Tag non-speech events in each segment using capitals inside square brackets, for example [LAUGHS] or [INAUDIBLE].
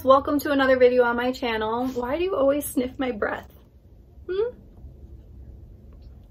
guys, welcome to another video on my channel. Why do you always sniff my breath? Hmm?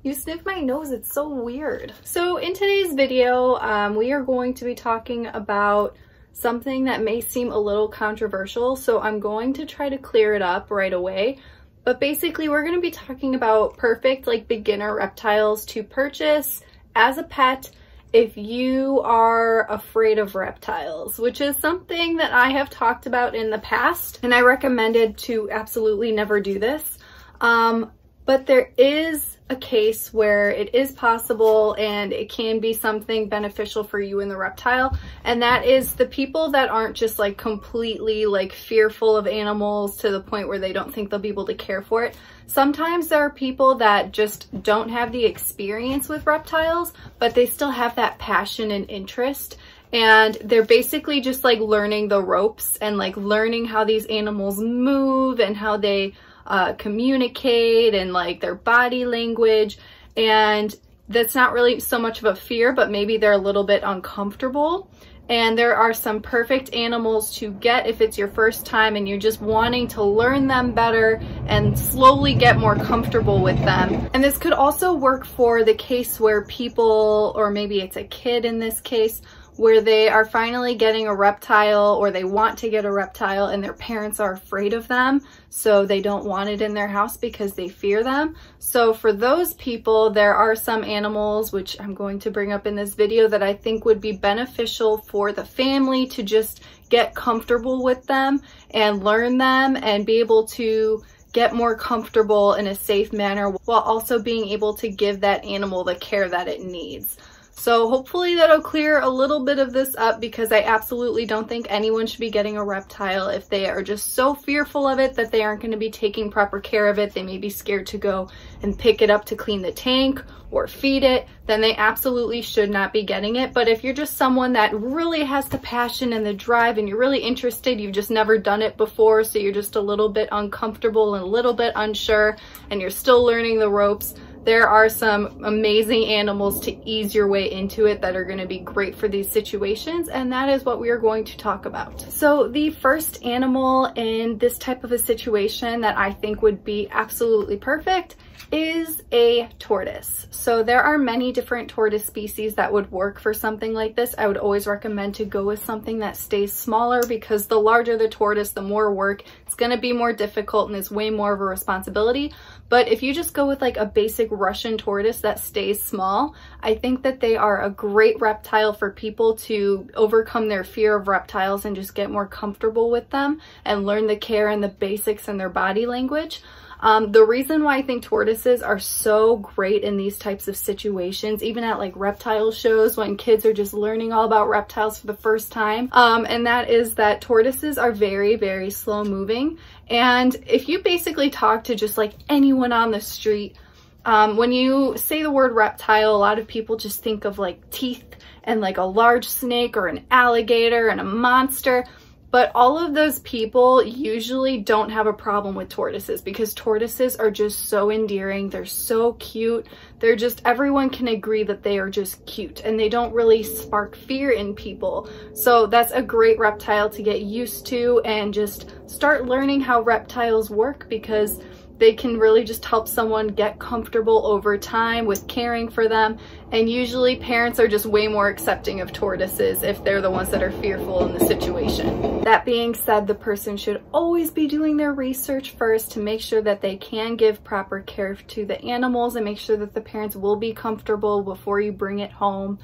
You sniff my nose, it's so weird. So in today's video, um, we are going to be talking about something that may seem a little controversial, so I'm going to try to clear it up right away. But basically, we're going to be talking about perfect like beginner reptiles to purchase as a pet if you are afraid of reptiles, which is something that I have talked about in the past, and I recommended to absolutely never do this. Um, but there is a case where it is possible and it can be something beneficial for you in the reptile. And that is the people that aren't just like completely like fearful of animals to the point where they don't think they'll be able to care for it. Sometimes there are people that just don't have the experience with reptiles, but they still have that passion and interest and they're basically just like learning the ropes and like learning how these animals move and how they uh, communicate and like their body language. And that's not really so much of a fear, but maybe they're a little bit uncomfortable. And there are some perfect animals to get if it's your first time and you're just wanting to learn them better and slowly get more comfortable with them. And this could also work for the case where people, or maybe it's a kid in this case, where they are finally getting a reptile or they want to get a reptile and their parents are afraid of them so they don't want it in their house because they fear them. So for those people, there are some animals, which I'm going to bring up in this video, that I think would be beneficial for the family to just get comfortable with them and learn them and be able to get more comfortable in a safe manner while also being able to give that animal the care that it needs. So hopefully that'll clear a little bit of this up because I absolutely don't think anyone should be getting a reptile if they are just so fearful of it that they aren't going to be taking proper care of it. They may be scared to go and pick it up to clean the tank or feed it, then they absolutely should not be getting it. But if you're just someone that really has the passion and the drive and you're really interested, you've just never done it before, so you're just a little bit uncomfortable and a little bit unsure, and you're still learning the ropes, there are some amazing animals to ease your way into it that are gonna be great for these situations, and that is what we are going to talk about. So the first animal in this type of a situation that I think would be absolutely perfect is a tortoise. So there are many different tortoise species that would work for something like this. I would always recommend to go with something that stays smaller because the larger the tortoise, the more work. It's gonna be more difficult and it's way more of a responsibility. But if you just go with like a basic Russian tortoise that stays small, I think that they are a great reptile for people to overcome their fear of reptiles and just get more comfortable with them and learn the care and the basics and their body language. Um, the reason why I think tortoises are so great in these types of situations, even at like reptile shows when kids are just learning all about reptiles for the first time, um, and that is that tortoises are very, very slow moving. And if you basically talk to just like anyone on the street, um, when you say the word reptile, a lot of people just think of like teeth and like a large snake or an alligator and a monster. But all of those people usually don't have a problem with tortoises because tortoises are just so endearing. They're so cute. They're just, everyone can agree that they are just cute and they don't really spark fear in people. So that's a great reptile to get used to and just start learning how reptiles work because they can really just help someone get comfortable over time with caring for them. And usually parents are just way more accepting of tortoises if they're the ones that are fearful in the situation. That being said, the person should always be doing their research first to make sure that they can give proper care to the animals and make sure that the parents will be comfortable before you bring it home.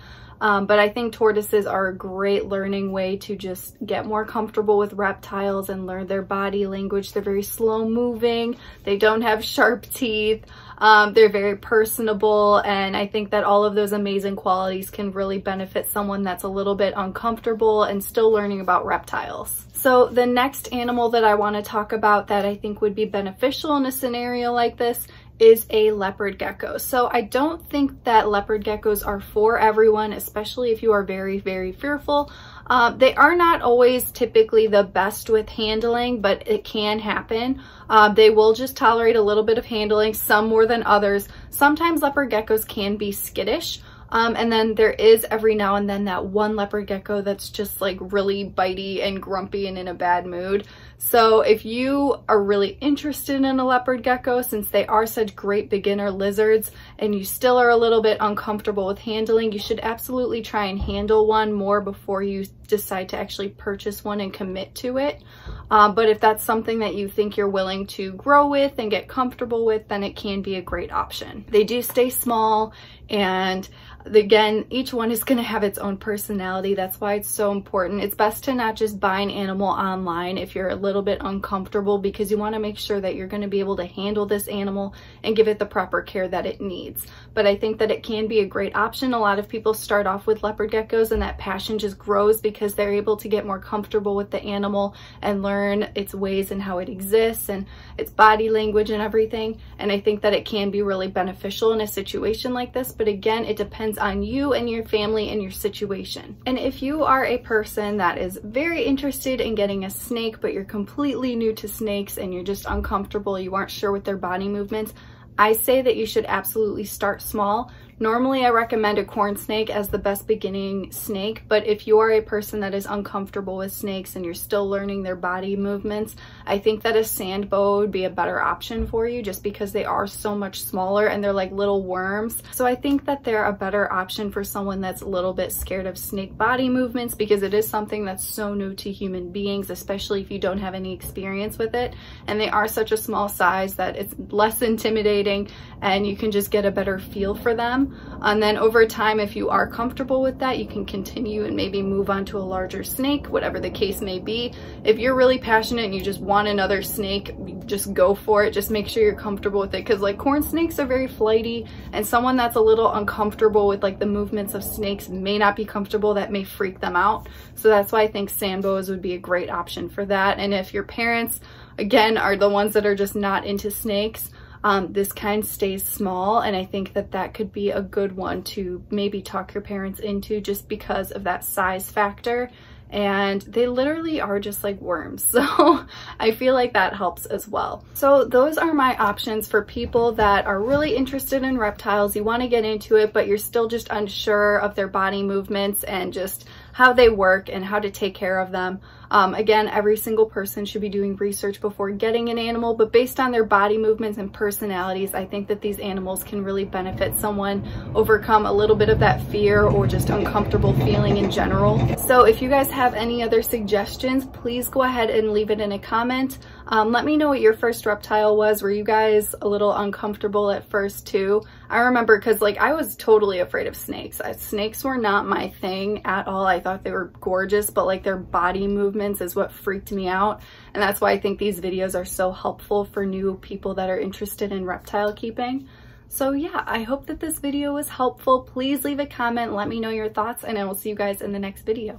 Um, but I think tortoises are a great learning way to just get more comfortable with reptiles and learn their body language. They're very slow moving. They don't have sharp teeth. Um, they're very personable. And I think that all of those amazing qualities can really benefit someone that's a little bit uncomfortable and still learning about reptiles. So the next animal that I want to talk about that I think would be beneficial in a scenario like this is a leopard gecko. So I don't think that leopard geckos are for everyone, especially if you are very, very fearful. Uh, they are not always typically the best with handling, but it can happen. Uh, they will just tolerate a little bit of handling, some more than others. Sometimes leopard geckos can be skittish. Um, and then there is every now and then that one leopard gecko that's just like really bitey and grumpy and in a bad mood. So if you are really interested in a leopard gecko, since they are such great beginner lizards and you still are a little bit uncomfortable with handling, you should absolutely try and handle one more before you decide to actually purchase one and commit to it. Uh, but if that's something that you think you're willing to grow with and get comfortable with, then it can be a great option. They do stay small and again, each one is going to have its own personality. That's why it's so important. It's best to not just buy an animal online if you're little bit uncomfortable because you want to make sure that you're going to be able to handle this animal and give it the proper care that it needs. But I think that it can be a great option. A lot of people start off with leopard geckos and that passion just grows because they're able to get more comfortable with the animal and learn its ways and how it exists and its body language and everything. And I think that it can be really beneficial in a situation like this. But again, it depends on you and your family and your situation. And if you are a person that is very interested in getting a snake, but you're completely new to snakes and you're just uncomfortable, you aren't sure with their body movements, I say that you should absolutely start small. Normally I recommend a corn snake as the best beginning snake, but if you are a person that is uncomfortable with snakes and you're still learning their body movements, I think that a sand boa would be a better option for you just because they are so much smaller and they're like little worms. So I think that they're a better option for someone that's a little bit scared of snake body movements because it is something that's so new to human beings, especially if you don't have any experience with it. And they are such a small size that it's less [LAUGHS] intimidating rating and you can just get a better feel for them. And then over time, if you are comfortable with that, you can continue and maybe move on to a larger snake, whatever the case may be. If you're really passionate and you just want another snake, just go for it. Just make sure you're comfortable with it because like corn snakes are very flighty and someone that's a little uncomfortable with like the movements of snakes may not be comfortable. That may freak them out. So that's why I think sand boas would be a great option for that. And if your parents, again, are the ones that are just not into snakes, um, this kind stays small and I think that that could be a good one to maybe talk your parents into just because of that size factor and they literally are just like worms [LAUGHS] so I feel like that helps as well. So those are my options for people that are really interested in reptiles you want to get into it but you're still just unsure of their body movements and just how they work and how to take care of them. Um, again, every single person should be doing research before getting an animal, but based on their body movements and personalities, I think that these animals can really benefit someone, overcome a little bit of that fear or just uncomfortable feeling in general. So if you guys have any other suggestions, please go ahead and leave it in a comment. Um, let me know what your first reptile was. Were you guys a little uncomfortable at first too? I remember because like I was totally afraid of snakes. I, snakes were not my thing at all. I thought they were gorgeous, but like their body movements is what freaked me out. And that's why I think these videos are so helpful for new people that are interested in reptile keeping. So yeah, I hope that this video was helpful. Please leave a comment, let me know your thoughts, and I will see you guys in the next video.